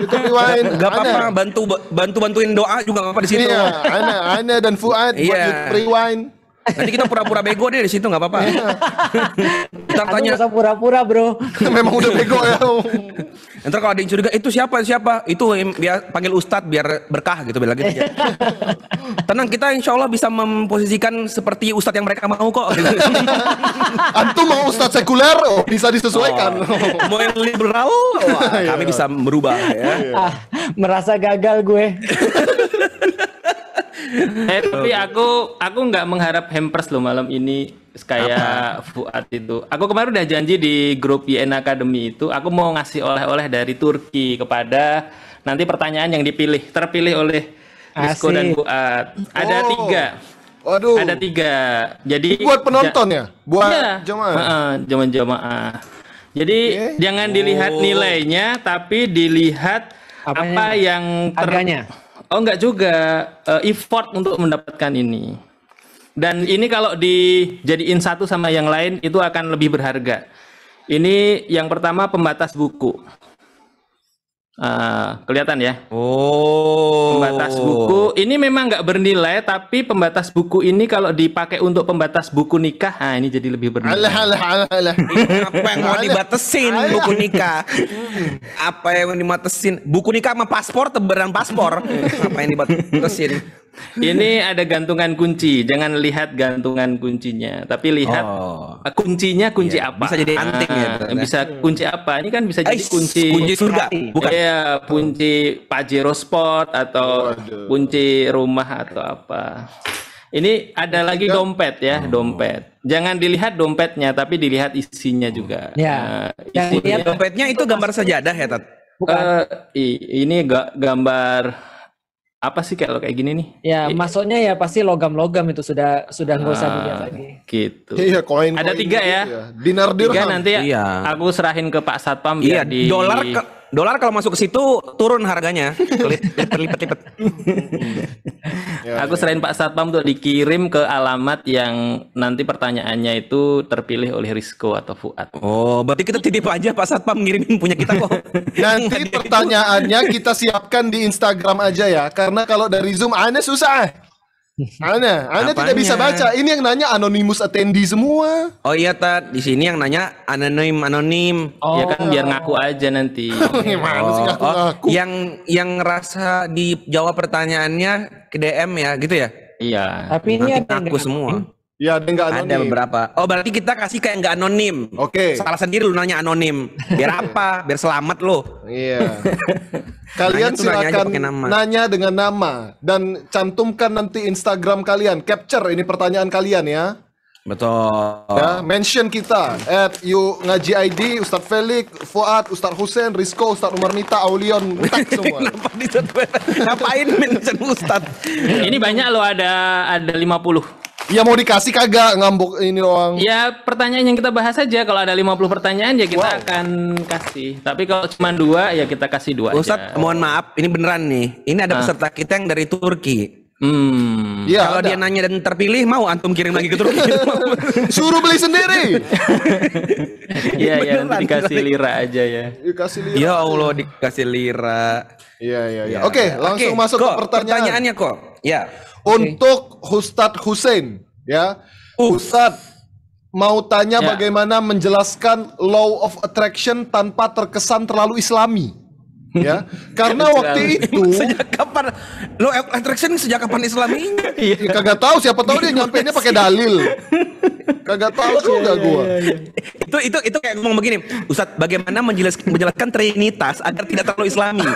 Itu rewind. Gak apa-apa, bantu bantu bantuin doa juga apa di situ. Iya, Ana, Ana dan Fuad yeah. buat iya. rewind. Nanti kita pura-pura bego deh di situ nggak apa-apa. Ntar iya. tanya. pura-pura bro. Memang udah bego ya. Ntar kalau ada yang curiga itu siapa siapa itu biar panggil ustadz biar berkah gitu bilang gitu. Tenang kita insya Allah bisa memposisikan seperti ustadz yang mereka mau kok. Antum mau ustadz sekuler oh, bisa disesuaikan. Oh, mau yang liberal oh, kami bisa merubah ya. Ah, merasa gagal gue. eh tapi aku aku nggak mengharap hampers loh malam ini kayak Apa? Fuad itu. Aku kemarin udah janji di grup YN Academy itu aku mau ngasih oleh-oleh dari Turki kepada nanti pertanyaan yang dipilih terpilih oleh Disko dan Fuad. Ada oh. tiga. Waduh. Ada tiga. Jadi buat penonton ya, buat iya. jemaah. jemaah-jemaah. Jadi okay. jangan oh. dilihat nilainya, tapi dilihat Apanya? apa yang ter... Oh enggak juga uh, effort untuk mendapatkan ini. Dan ini kalau dijadiin satu sama yang lain itu akan lebih berharga. Ini yang pertama pembatas buku. Uh, kelihatan ya. Oh. Pembatas buku ini memang nggak bernilai, tapi pembatas buku ini kalau dipakai untuk pembatas buku nikah, nah ini jadi lebih bernilai. Alah, alah, alah, alah. Apa yang mau dibatasin buku nikah? Apa yang mau dibatasin Buku nikah sama paspor, tebaran paspor. Apa yang dibatesin? Ini ada gantungan kunci, jangan lihat gantungan kuncinya, tapi lihat oh. kuncinya kunci yeah. apa. Bisa jadi anting ya. Ah, bisa kunci apa? Ini kan bisa Eish, jadi kunci kunci surga, iya, bukan? Iya, kunci Pajero Sport atau Waduh. kunci rumah atau apa. Ini ada lagi dompet ya, oh. dompet. Jangan dilihat dompetnya, tapi dilihat isinya oh. juga. Ya. Nah, Yang dompetnya itu gambar sajadah ya, Tat? Bukan. Uh, eh, ini gambar apa sih kalau kayak gini nih? Ya, e maksudnya ya pasti logam-logam itu sudah sudah nggak usah dilihat ah, lagi. Gitu. Iya, koin. Ada tiga gitu ya. ya. Dinar dirham. Tiga nanti ya. Iya. Aku serahin ke Pak Satpam biar iya, di. Dolar ke dolar kalau masuk ke situ turun harganya. Lipat-lipat. Ya, Aku ya. selain Pak Satpam tuh dikirim ke alamat yang nanti pertanyaannya itu terpilih oleh Risco atau Fuad. Oh, berarti kita titip aja Pak Satpam ngirimin punya kita kok. nanti pertanyaannya kita siapkan di Instagram aja ya, karena kalau dari Zoom aneh susah. Ana, Ana tidak bisa baca. Ini yang nanya anonymous attendee semua. Oh iya, Tat. Di sini yang nanya anonim anonim. Oh. Ya kan biar oh. ngaku aja nanti. Gimana oh. sih ngaku, oh. ngaku? Oh, yang yang rasa dijawab pertanyaannya ke DM ya, gitu ya? Iya. Tapi ini nanti ada ngaku semua. Iya, ada enggak anonim. Ada beberapa. Oh, berarti kita kasih kayak nggak anonim. Oke. Okay. Salah sendiri lu nanya anonim. Biar apa? Biar selamat lu. Iya. Kalian nanya silakan nanya, dengan nama dan cantumkan nanti Instagram kalian. Capture ini pertanyaan kalian ya. Betul. Ya, mention kita at you ngaji ID Ustadz Felix, Fuad, Ustadz Hussein, Rizko, Ustadz Umar Mita, Aulion, tak semua. Ngapain mention Ustadz? Ini banyak loh ada ada 50. Iya mau dikasih kagak ngambuk ini doang. Ya pertanyaan yang kita bahas aja kalau ada 50 pertanyaan ya kita wow. akan kasih. Tapi kalau cuma dua ya kita kasih dua Ustad mohon maaf ini beneran nih. Ini ada nah. peserta kita yang dari Turki. Hmm. Ya, kalau dia nanya dan terpilih mau antum kirim lagi ke Turki. Suruh beli sendiri. Iya ya, dikasih lira aja ya. Dikasih lira. Ya Allah dikasih lira. Iya iya iya. Ya, Oke, langsung Oke, masuk kok, ke pertanyaan. Pertanyaannya kok. Ya untuk Ustadz Hussein ya. Uh. Ustadz mau tanya ya. bagaimana menjelaskan law of attraction tanpa terkesan terlalu islami. ya karena waktu itu sejak kapan lo eh, attraction sejak kapan islami? iya. Ya, kagak tahu siapa tahu dia iya, nyampe nya pakai dalil kagak tahu iya, juga iya, gua itu itu itu kayak ngomong begini Ustadz bagaimana menjelaskan menjelaskan trinitas agar tidak terlalu islami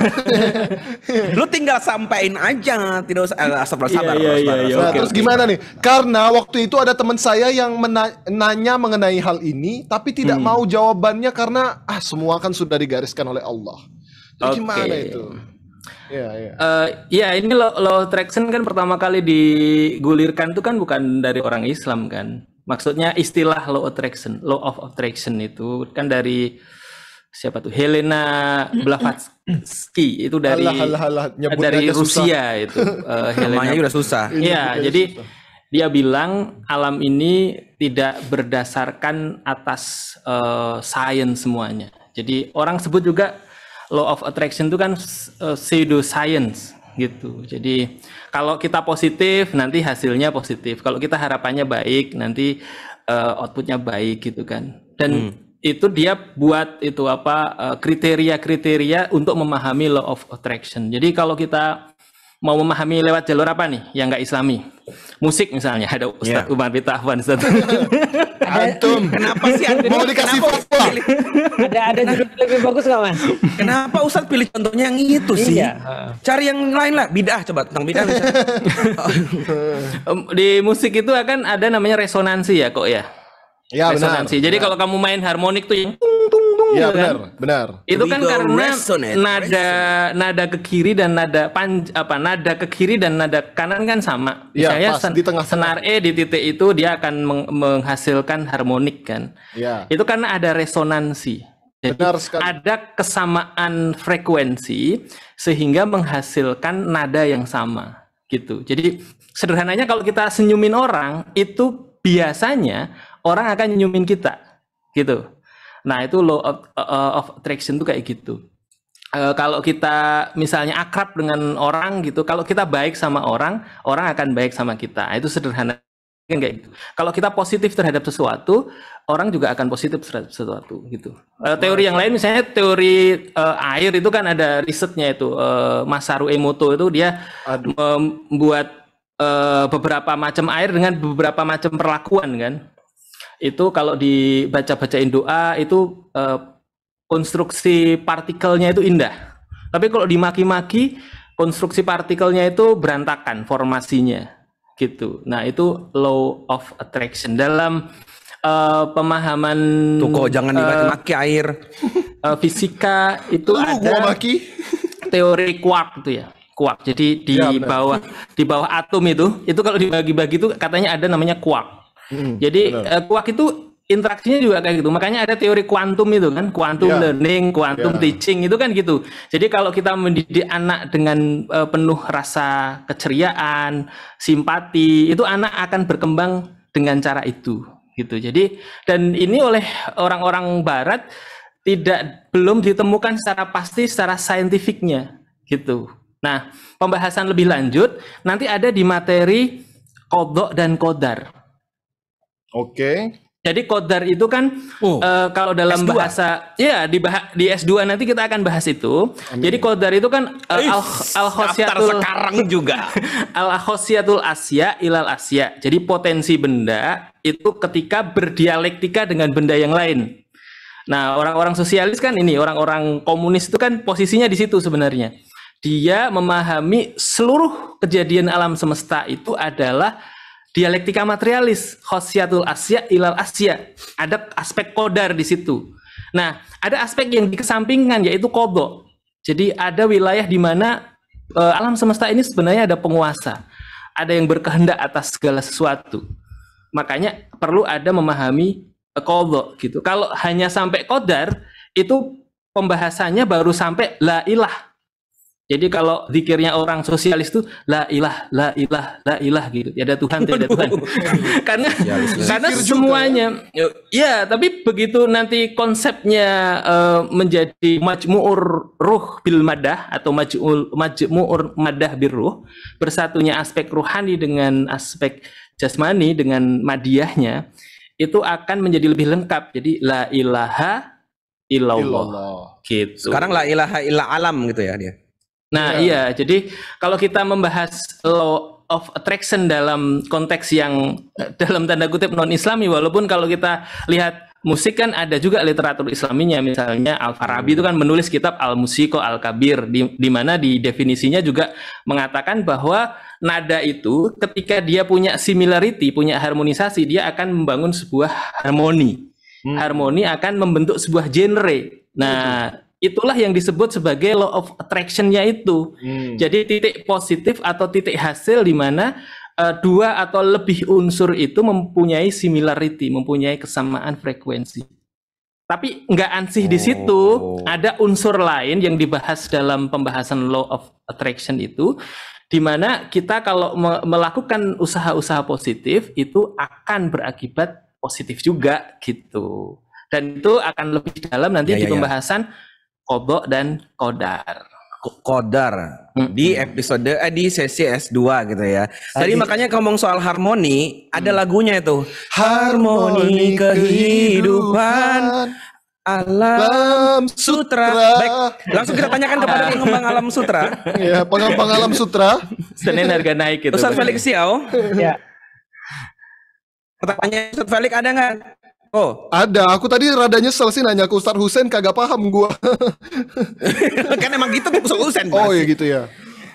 lo tinggal sampaikan aja tidak usah eh, sabar sabar, iya, nah, terus gimana nih karena waktu itu ada teman saya yang menanya mengenai hal ini tapi tidak hmm. mau jawabannya karena ah semua kan sudah digariskan oleh Allah itu okay. gimana itu? Iya, iya. Uh, ya, ini law, law traction kan pertama kali digulirkan itu kan bukan dari orang Islam kan. Maksudnya istilah law attraction, law of attraction itu kan dari siapa tuh Helena Blavatsky itu dari alah, alah, alah. dari Rusia eh, susah. itu uh, Helena udah susah. Iya, jadi susah. dia bilang alam ini tidak berdasarkan atas uh, sains semuanya. Jadi orang sebut juga law of attraction itu kan eh, pseudo science gitu. Jadi kalau kita positif nanti hasilnya positif. Kalau kita harapannya baik nanti uh, outputnya baik gitu kan. Dan hmm. itu dia buat itu apa eh, kriteria-kriteria uh, kriteria -kriteria untuk memahami law of attraction. Jadi kalau kita mau memahami lewat jalur apa nih yang nggak islami musik misalnya ada Ustadz yeah. Umar Pita Afwan Ustadz Antum kenapa sih Antum mau dikasih foto ada ada judul lebih bagus nggak mas kenapa Ustadz pilih contohnya yang itu sih iya. cari yang lain lah bidah coba tentang bidah di musik itu akan ada namanya resonansi ya kok ya Ya, resonansi. Benar, Jadi benar. kalau kamu main harmonik tuh yang tung tung Iya, iya kan? benar, benar. Itu kan karena nada nada ke kiri dan nada pan apa nada ke kiri dan nada kanan kan sama. Ya, Misalnya pas, sen, di tengah senar E di titik itu dia akan meng menghasilkan harmonik kan. Ya. Itu karena ada resonansi. Jadi benar ada kesamaan frekuensi sehingga menghasilkan nada yang sama gitu. Jadi sederhananya kalau kita senyumin orang itu biasanya orang akan nyumin kita gitu. Nah, itu law of, uh, of attraction itu kayak gitu. Uh, kalau kita misalnya akrab dengan orang gitu, kalau kita baik sama orang, orang akan baik sama kita. Nah, itu sederhana kan kayak gitu. Kalau kita positif terhadap sesuatu, orang juga akan positif terhadap sesuatu gitu. Uh, teori yang iya. lain misalnya teori uh, air itu kan ada risetnya itu uh, Masaru Emoto itu dia Aduh. membuat uh, beberapa macam air dengan beberapa macam perlakuan kan itu kalau dibaca-bacain doa itu eh, konstruksi partikelnya itu indah. Tapi kalau dimaki-maki konstruksi partikelnya itu berantakan formasinya gitu. Nah, itu law of attraction dalam uh, pemahaman Tuh kok jangan eh, dimaki-maki uh, air. Uh, fisika itu Lu ada maki. teori quark gitu ya. kuat. Jadi di ya, bawah di bawah atom itu, itu kalau dibagi-bagi itu katanya ada namanya kuat. Hmm, Jadi eh, waktu kuak itu interaksinya juga kayak gitu. Makanya ada teori kuantum itu kan, kuantum yeah. learning, kuantum yeah. teaching itu kan gitu. Jadi kalau kita mendidik anak dengan uh, penuh rasa keceriaan, simpati, itu anak akan berkembang dengan cara itu gitu. Jadi dan ini oleh orang-orang barat tidak belum ditemukan secara pasti secara saintifiknya gitu. Nah, pembahasan lebih lanjut nanti ada di materi kodok dan kodar. Oke. Okay. Jadi kodar itu kan oh, uh, kalau dalam S2. bahasa ya di bah, di S2 nanti kita akan bahas itu. Amin. Jadi kodar itu kan uh, eh, Eish, al, al sekarang juga. al khosiatul asya ilal asya. Jadi potensi benda itu ketika berdialektika dengan benda yang lain. Nah, orang-orang sosialis kan ini, orang-orang komunis itu kan posisinya di situ sebenarnya. Dia memahami seluruh kejadian alam semesta itu adalah dialektika materialis khosiatul asya ilal asya ada aspek kodar di situ nah ada aspek yang dikesampingkan yaitu kodok jadi ada wilayah di mana e, alam semesta ini sebenarnya ada penguasa ada yang berkehendak atas segala sesuatu makanya perlu ada memahami kodo e, gitu kalau hanya sampai kodar itu pembahasannya baru sampai la ilah jadi kalau zikirnya orang sosialis itu la ilah la ilah la ilah gitu. Ya, ada Tuhan, tidak ada Tuhan. karena ya, karena semuanya ya. ya, tapi begitu nanti konsepnya uh, menjadi majmu'ur ruh bil madah atau majmu'ur majmu'ur madah bil ruh, bersatunya aspek ruhani dengan aspek jasmani dengan madiahnya itu akan menjadi lebih lengkap. Jadi la ilaha illallah. illallah. Gitu. Sekarang la ilaha illa alam gitu ya dia. Nah, yeah. iya. Jadi kalau kita membahas law of attraction dalam konteks yang eh, dalam tanda kutip non-islami walaupun kalau kita lihat musik kan ada juga literatur islaminya misalnya Al-Farabi hmm. itu kan menulis kitab Al-Musiko Al-Kabir di, di mana di definisinya juga mengatakan bahwa nada itu ketika dia punya similarity, punya harmonisasi, dia akan membangun sebuah harmoni. Hmm. Harmoni akan membentuk sebuah genre. Nah, itulah yang disebut sebagai law of attraction-nya itu. Hmm. Jadi titik positif atau titik hasil di mana uh, dua atau lebih unsur itu mempunyai similarity, mempunyai kesamaan frekuensi. Tapi nggak ansih oh. di situ, oh. ada unsur lain yang dibahas dalam pembahasan law of attraction itu, di mana kita kalau me melakukan usaha-usaha positif itu akan berakibat positif juga gitu. Dan itu akan lebih dalam nanti ya, ya, di ya. pembahasan ya Kobo dan Kodar. Kodar di episode eh, di sesi S2 gitu ya. Ah, Tadi Adi. makanya ngomong soal harmoni, ada mm. lagunya itu. Harmoni, kehidupan, Alam, Sutra. Baik, langsung kita tanyakan kepada ah. pengembang Alam Sutra. ya, pengembang Alam Sutra. Senin harga naik itu. Ustaz Felix siau. Ya. Pertanyaan Ustaz Felix ada nggak Oh, ada. Aku tadi rada nyesel sih nanya ke Ustaz Husain kagak paham gua. kan emang gitu Ustaz Husen. Oh iya gitu ya.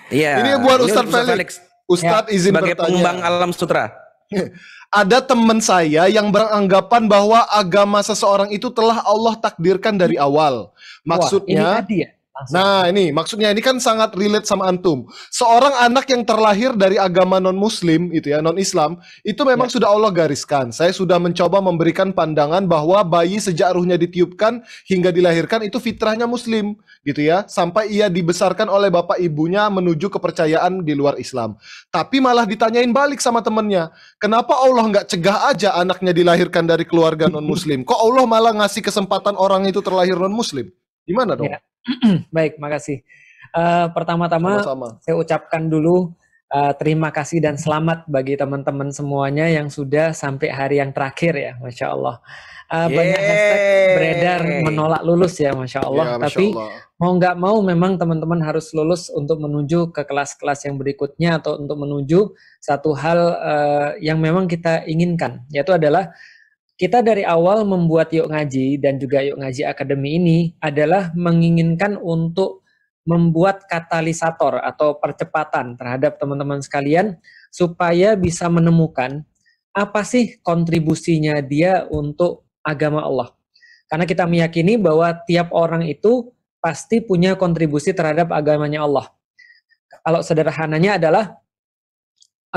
Iya. Ini buat Ustaz Felix. Felix. Ustadz ya, izin sebagai bertanya. pengembang alam sutra. ada teman saya yang beranggapan bahwa agama seseorang itu telah Allah takdirkan dari awal. Maksudnya Wah, ini tadi ya? Langsung. Nah, ini maksudnya ini kan sangat relate sama antum. Seorang anak yang terlahir dari agama non-muslim itu ya, non-Islam, itu memang ya. sudah Allah gariskan. Saya sudah mencoba memberikan pandangan bahwa bayi sejak ruhnya ditiupkan hingga dilahirkan itu fitrahnya muslim, gitu ya. Sampai ia dibesarkan oleh bapak ibunya menuju kepercayaan di luar Islam. Tapi malah ditanyain balik sama temennya, kenapa Allah nggak cegah aja anaknya dilahirkan dari keluarga non-muslim? Kok Allah malah ngasih kesempatan orang itu terlahir non-muslim? Gimana dong? Ya. Baik, makasih. Uh, pertama-tama saya ucapkan dulu uh, terima kasih dan selamat bagi teman-teman semuanya yang sudah sampai hari yang terakhir ya, masya Allah. Uh, eh, yeah. banyak hashtag beredar menolak lulus ya, masya ya, Allah. Ya, masya Tapi Allah. mau nggak mau memang teman-teman harus lulus untuk menuju ke kelas-kelas yang berikutnya atau untuk menuju satu hal uh, yang memang kita inginkan, yaitu adalah kita dari awal membuat Yuk Ngaji dan juga Yuk Ngaji Akademi ini adalah menginginkan untuk membuat katalisator atau percepatan terhadap teman-teman sekalian supaya bisa menemukan apa sih kontribusinya dia untuk agama Allah. Karena kita meyakini bahwa tiap orang itu pasti punya kontribusi terhadap agamanya Allah. Kalau sederhananya adalah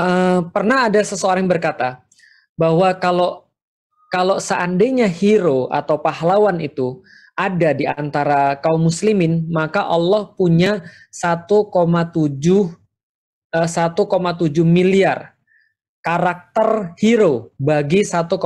uh, pernah ada seseorang berkata bahwa kalau kalau seandainya hero atau pahlawan itu ada di antara kaum muslimin, maka Allah punya 1,7 1,7 eh, miliar karakter hero bagi 1,7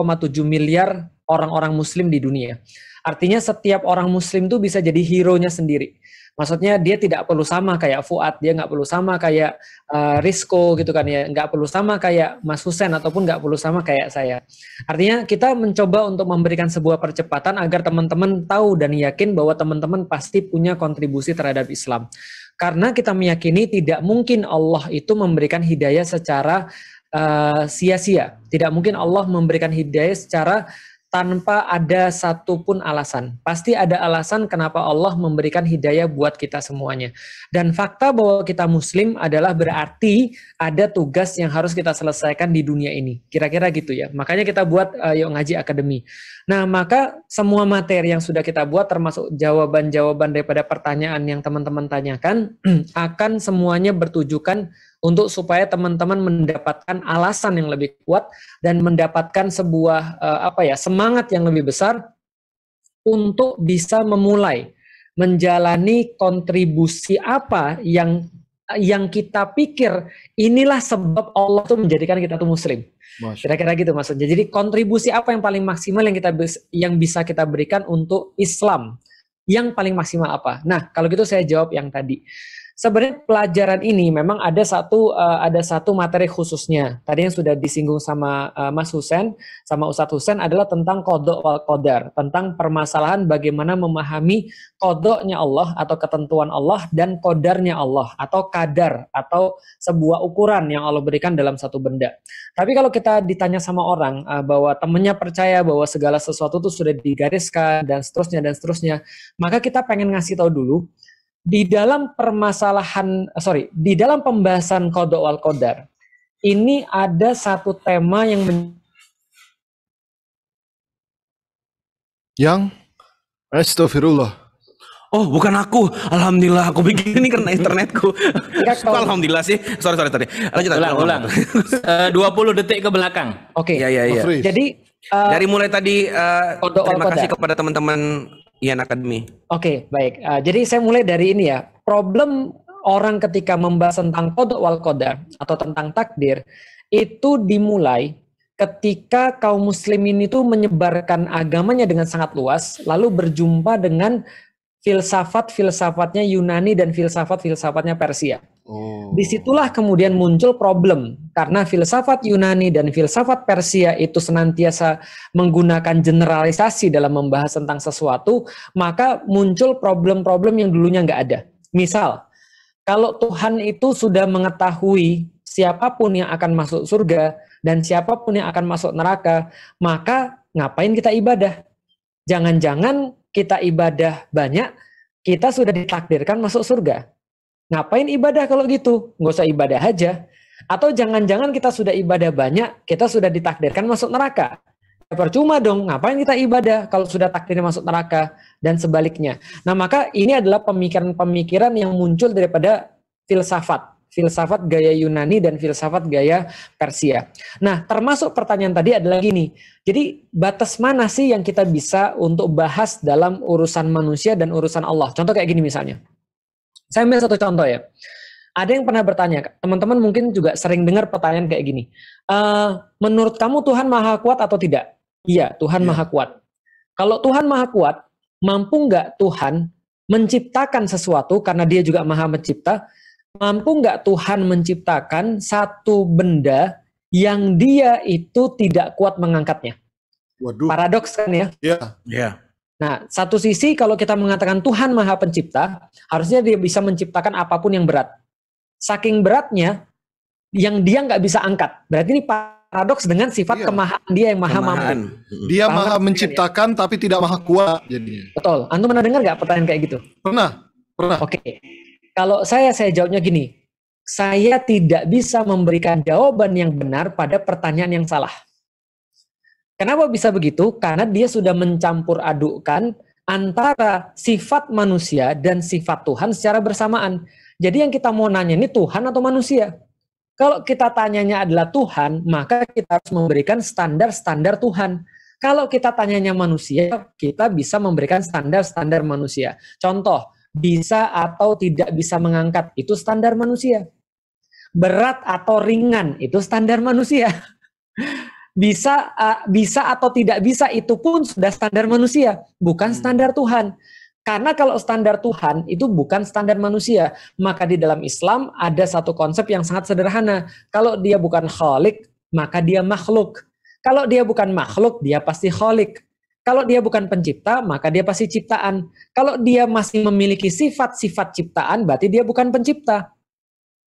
miliar orang-orang muslim di dunia. Artinya setiap orang muslim itu bisa jadi hero-nya sendiri. Maksudnya dia tidak perlu sama kayak Fuad, dia nggak perlu sama kayak uh, eh, Risco gitu kan ya, nggak perlu sama kayak Mas Husen ataupun nggak perlu sama kayak saya. Artinya kita mencoba untuk memberikan sebuah percepatan agar teman-teman tahu dan yakin bahwa teman-teman pasti punya kontribusi terhadap Islam. Karena kita meyakini tidak mungkin Allah itu memberikan hidayah secara eh, sia-sia. Uh, sia -sia. Tidak mungkin Allah memberikan hidayah secara tanpa ada satupun alasan. Pasti ada alasan kenapa Allah memberikan hidayah buat kita semuanya. Dan fakta bahwa kita muslim adalah berarti ada tugas yang harus kita selesaikan di dunia ini. Kira-kira gitu ya. Makanya kita buat uh, Yuk Ngaji Akademi. Nah, maka semua materi yang sudah kita buat termasuk jawaban-jawaban daripada pertanyaan yang teman-teman tanyakan akan semuanya bertujukan untuk supaya teman-teman mendapatkan alasan yang lebih kuat dan mendapatkan sebuah uh, apa ya semangat yang lebih besar untuk bisa memulai menjalani kontribusi apa yang yang kita pikir inilah sebab Allah tuh menjadikan kita tuh muslim. Kira-kira gitu maksudnya. Jadi kontribusi apa yang paling maksimal yang kita yang bisa kita berikan untuk Islam? Yang paling maksimal apa? Nah, kalau gitu saya jawab yang tadi sebenarnya pelajaran ini memang ada satu uh, ada satu materi khususnya. Tadi yang sudah disinggung sama uh, Mas Husen, sama Ustadz Husen adalah tentang kodok wal kodar, tentang permasalahan bagaimana memahami kodoknya Allah atau ketentuan Allah dan kodarnya Allah atau kadar atau sebuah ukuran yang Allah berikan dalam satu benda. Tapi kalau kita ditanya sama orang uh, bahwa temennya percaya bahwa segala sesuatu itu sudah digariskan dan seterusnya dan seterusnya, maka kita pengen ngasih tahu dulu di dalam permasalahan eh, sorry di dalam pembahasan kodok wal kodar ini ada satu tema yang men- yang astagfirullah oh bukan aku alhamdulillah aku bikin ini karena internetku kalau... alhamdulillah sih sorry sorry sorry lanjut ulang ulang eh, dua puluh detik ke belakang oke okay. ya ya ya jadi uh, dari mulai tadi uh, terima kasih kepada teman-teman Ian iya, Academy. Oke, okay, baik. Uh, jadi saya mulai dari ini ya. Problem orang ketika membahas tentang kodok wal kodar atau tentang takdir itu dimulai ketika kaum muslimin itu menyebarkan agamanya dengan sangat luas lalu berjumpa dengan filsafat-filsafatnya Yunani dan filsafat-filsafatnya Persia. Oh. Disitulah kemudian muncul problem karena filsafat Yunani dan filsafat Persia itu senantiasa menggunakan generalisasi dalam membahas tentang sesuatu, maka muncul problem-problem yang dulunya nggak ada. Misal, kalau Tuhan itu sudah mengetahui siapapun yang akan masuk surga dan siapapun yang akan masuk neraka, maka ngapain kita ibadah? Jangan-jangan kita ibadah banyak, kita sudah ditakdirkan masuk surga. Ngapain ibadah kalau gitu? Nggak usah ibadah aja. Atau jangan-jangan kita sudah ibadah banyak, kita sudah ditakdirkan masuk neraka. Ya, percuma dong, ngapain kita ibadah kalau sudah takdirnya masuk neraka dan sebaliknya. Nah maka ini adalah pemikiran-pemikiran yang muncul daripada filsafat. Filsafat gaya Yunani dan filsafat gaya Persia. Nah, termasuk pertanyaan tadi adalah gini. Jadi, batas mana sih yang kita bisa untuk bahas dalam urusan manusia dan urusan Allah? Contoh kayak gini misalnya. Saya ambil satu contoh ya. Ada yang pernah bertanya, teman-teman mungkin juga sering dengar pertanyaan kayak gini. E, menurut kamu Tuhan maha kuat atau tidak? Iya, Tuhan yeah. maha kuat. Kalau Tuhan maha kuat, mampu nggak Tuhan menciptakan sesuatu karena dia juga maha mencipta? Mampu nggak Tuhan menciptakan satu benda yang dia itu tidak kuat mengangkatnya? Waduh. Paradoks kan ya? Iya. Yeah. Yeah. Nah, satu sisi kalau kita mengatakan Tuhan Maha Pencipta, harusnya dia bisa menciptakan apapun yang berat. Saking beratnya, yang dia nggak bisa angkat. Berarti ini paradoks dengan sifat iya. kemahaan dia yang maha mampu. Dia Paham maha menciptakan ya? tapi tidak maha kuat jadinya. Betul. Antum pernah dengar nggak pertanyaan kayak gitu? Pernah. Pernah. Oke. Okay. Kalau saya saya jawabnya gini. Saya tidak bisa memberikan jawaban yang benar pada pertanyaan yang salah. Kenapa bisa begitu? Karena dia sudah mencampur adukkan antara sifat manusia dan sifat Tuhan secara bersamaan. Jadi yang kita mau nanya ini Tuhan atau manusia? Kalau kita tanyanya adalah Tuhan, maka kita harus memberikan standar-standar Tuhan. Kalau kita tanyanya manusia, kita bisa memberikan standar-standar manusia. Contoh, bisa atau tidak bisa mengangkat, itu standar manusia. Berat atau ringan, itu standar manusia. bisa uh, bisa atau tidak bisa itu pun sudah standar manusia, bukan hmm. standar Tuhan. Karena kalau standar Tuhan itu bukan standar manusia, maka di dalam Islam ada satu konsep yang sangat sederhana. Kalau dia bukan kholik, maka dia makhluk. Kalau dia bukan makhluk, dia pasti kholik. Kalau dia bukan pencipta, maka dia pasti ciptaan. Kalau dia masih memiliki sifat-sifat ciptaan, berarti dia bukan pencipta.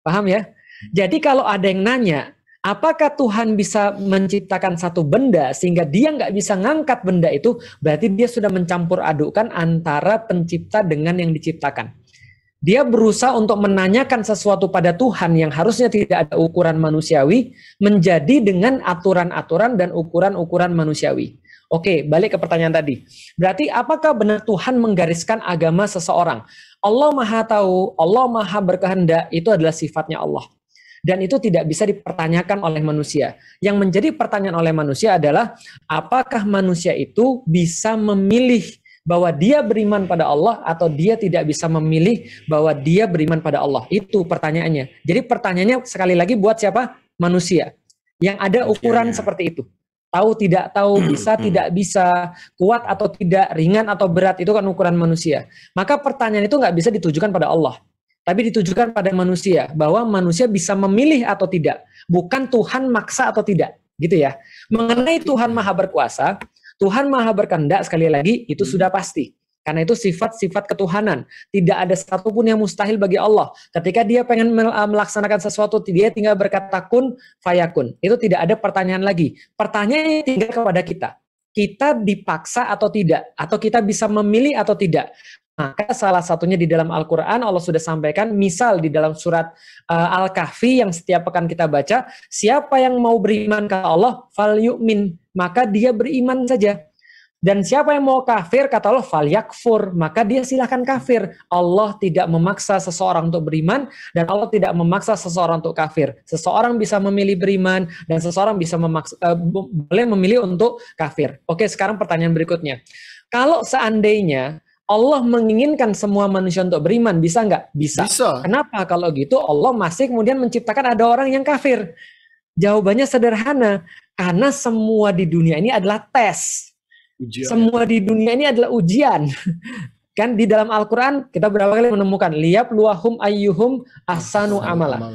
Paham ya? Hmm. Jadi kalau ada yang nanya, Apakah Tuhan bisa menciptakan satu benda sehingga dia nggak bisa ngangkat benda itu? Berarti dia sudah mencampur adukkan antara pencipta dengan yang diciptakan. Dia berusaha untuk menanyakan sesuatu pada Tuhan yang harusnya tidak ada ukuran manusiawi menjadi dengan aturan-aturan dan ukuran-ukuran manusiawi. Oke, balik ke pertanyaan tadi. Berarti apakah benar Tuhan menggariskan agama seseorang? Allah Maha Tahu, Allah Maha Berkehendak, itu adalah sifatnya Allah dan itu tidak bisa dipertanyakan oleh manusia. Yang menjadi pertanyaan oleh manusia adalah apakah manusia itu bisa memilih bahwa dia beriman pada Allah atau dia tidak bisa memilih bahwa dia beriman pada Allah. Itu pertanyaannya. Jadi pertanyaannya sekali lagi buat siapa? Manusia. Yang ada ukuran seperti itu. Tahu tidak tahu, hmm, bisa hmm. tidak bisa, kuat atau tidak, ringan atau berat, itu kan ukuran manusia. Maka pertanyaan itu nggak bisa ditujukan pada Allah tapi ditujukan pada manusia bahwa manusia bisa memilih atau tidak, bukan Tuhan maksa atau tidak, gitu ya. Mengenai Tuhan Maha Berkuasa, Tuhan Maha Berkehendak sekali lagi itu hmm. sudah pasti. Karena itu sifat-sifat ketuhanan. Tidak ada satupun yang mustahil bagi Allah. Ketika dia pengen eh, melaksanakan sesuatu, dia tinggal berkata kun fayakun. Itu tidak ada pertanyaan lagi. Pertanyaan tinggal kepada kita kita dipaksa atau tidak, atau kita bisa memilih atau tidak. Maka salah satunya di dalam Al-Quran Allah sudah sampaikan, misal di dalam surat uh, Al-Kahfi yang setiap pekan kita baca, siapa yang mau beriman ke Allah, fal yu'min, maka dia beriman saja. Dan siapa yang mau kafir, kata Allah, yakfur. Maka dia silahkan kafir. Allah tidak memaksa seseorang untuk beriman, dan Allah tidak memaksa seseorang untuk kafir. Seseorang bisa memilih beriman, dan seseorang bisa memaksa, uh, boleh memilih untuk kafir. Oke, sekarang pertanyaan berikutnya. Kalau seandainya Allah menginginkan semua manusia untuk beriman, bisa nggak? Bisa. bisa. Kenapa? Kalau gitu Allah masih kemudian menciptakan ada orang yang kafir. Jawabannya sederhana, karena semua di dunia ini adalah tes ujian. semua di dunia ini adalah ujian. kan di dalam Al-Qur'an kita berapa kali menemukan liyab luahum ayyuhum asanu amala.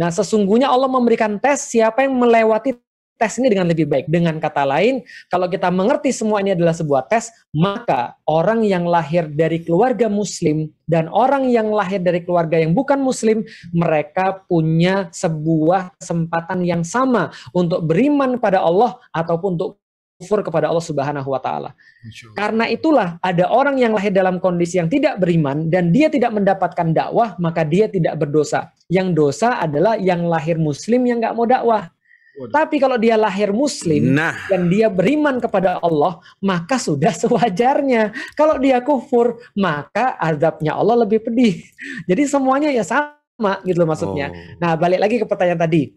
Nah, sesungguhnya Allah memberikan tes siapa yang melewati tes ini dengan lebih baik. Dengan kata lain, kalau kita mengerti semua ini adalah sebuah tes, maka orang yang lahir dari keluarga muslim dan orang yang lahir dari keluarga yang bukan muslim, mereka punya sebuah kesempatan yang sama untuk beriman pada Allah ataupun untuk kufur kepada Allah Subhanahu wa taala. Karena itulah ada orang yang lahir dalam kondisi yang tidak beriman dan dia tidak mendapatkan dakwah, maka dia tidak berdosa. Yang dosa adalah yang lahir muslim yang nggak mau dakwah. Tapi kalau dia lahir muslim nah. dan dia beriman kepada Allah, maka sudah sewajarnya. Kalau dia kufur, maka azabnya Allah lebih pedih. Jadi semuanya ya sama gitu loh maksudnya. Oh. Nah, balik lagi ke pertanyaan tadi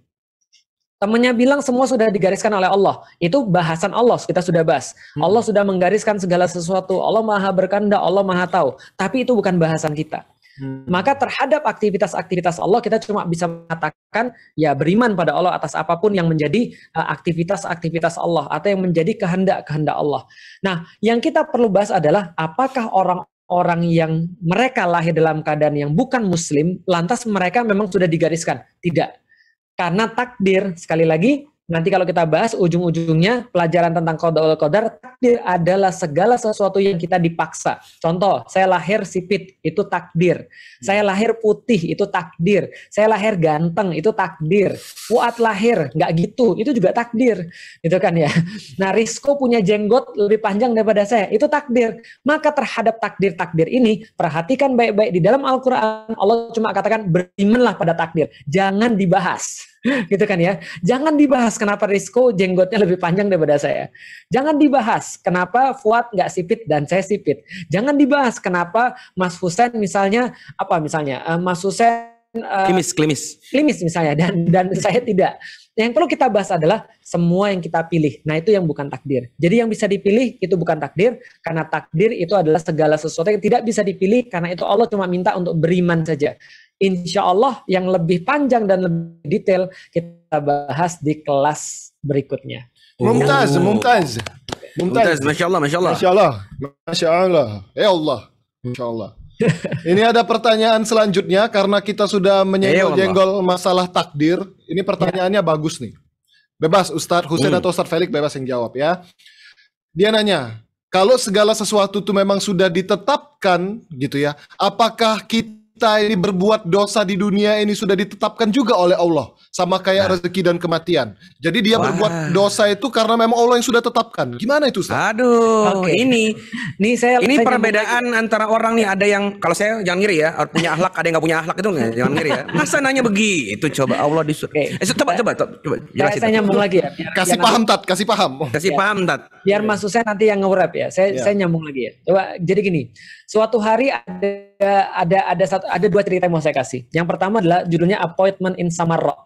Temennya bilang semua sudah digariskan oleh Allah. Itu bahasan Allah, kita sudah bahas. Hmm. Allah sudah menggariskan segala sesuatu. Allah maha berkanda, Allah maha tahu. Tapi itu bukan bahasan kita. Hmm. Maka terhadap aktivitas-aktivitas Allah kita cuma bisa mengatakan ya beriman pada Allah atas apapun yang menjadi eh, aktivitas-aktivitas uh, Allah atau yang menjadi kehendak-kehendak Allah. Nah, yang kita perlu bahas adalah apakah orang-orang yang mereka lahir dalam keadaan yang bukan muslim lantas mereka memang sudah digariskan? Tidak. Karena takdir, sekali lagi, Nanti kalau kita bahas ujung-ujungnya pelajaran tentang kodol kodar takdir adalah segala sesuatu yang kita dipaksa. Contoh, saya lahir sipit itu takdir. Saya lahir putih itu takdir. Saya lahir ganteng itu takdir. kuat lahir nggak gitu itu juga takdir, gitu kan ya. Nah Risco punya jenggot lebih panjang daripada saya itu takdir. Maka terhadap takdir-takdir ini perhatikan baik-baik di dalam Al-Quran Allah cuma katakan berimanlah pada takdir. Jangan dibahas. gitu kan ya. Jangan dibahas kenapa Risco jenggotnya lebih panjang daripada saya. Jangan dibahas kenapa Fuad nggak sipit dan saya sipit. Jangan dibahas kenapa Mas Husen misalnya apa misalnya uh, Mas Husen uh, klimis klimis klimis misalnya dan dan saya tidak. Yang perlu kita bahas adalah semua yang kita pilih. Nah, itu yang bukan takdir. Jadi yang bisa dipilih itu bukan takdir karena takdir itu adalah segala sesuatu yang tidak bisa dipilih karena itu Allah cuma minta untuk beriman saja. Insya Allah yang lebih panjang dan lebih detail kita bahas di kelas berikutnya. Oh. Mumtaz, mumtaz. Mumtaz, masya Allah, masya Masya Masya Masya masya Masya Allah, ya Allah Masya Allah. ini ada pertanyaan selanjutnya karena kita sudah ya, ya, menyenggol-jenggol masalah takdir. Ini pertanyaannya ya. bagus nih. Bebas Ustadz Hussein hmm. atau Ustadz Felix bebas yang jawab ya. Dia nanya, kalau segala sesuatu itu memang sudah ditetapkan gitu ya, apakah kita kita ini berbuat dosa di dunia ini sudah ditetapkan juga oleh Allah sama kayak nah. rezeki dan kematian. Jadi dia Wah. berbuat dosa itu karena memang Allah yang sudah tetapkan. Gimana itu? Ustaz? Aduh, okay. ini ini saya ini saya perbedaan antara orang nih ada yang kalau saya jangan ngiri ya punya akhlak ada yang nggak punya akhlak itu jangan ngiri ya. Masa nanya begitu coba Allah disuruh. Okay. Eh, coba, coba coba coba jelasin. Saya nyambung lagi ya. Biar, kasih biar paham tat, kasih paham. Kasih ya. paham tat. Biar maksud saya nanti yang ngurap ya. Saya ya. saya nyambung lagi ya. Coba jadi gini Suatu hari ada ada ada satu ada dua cerita yang mau saya kasih. Yang pertama adalah judulnya Appointment in Samarra.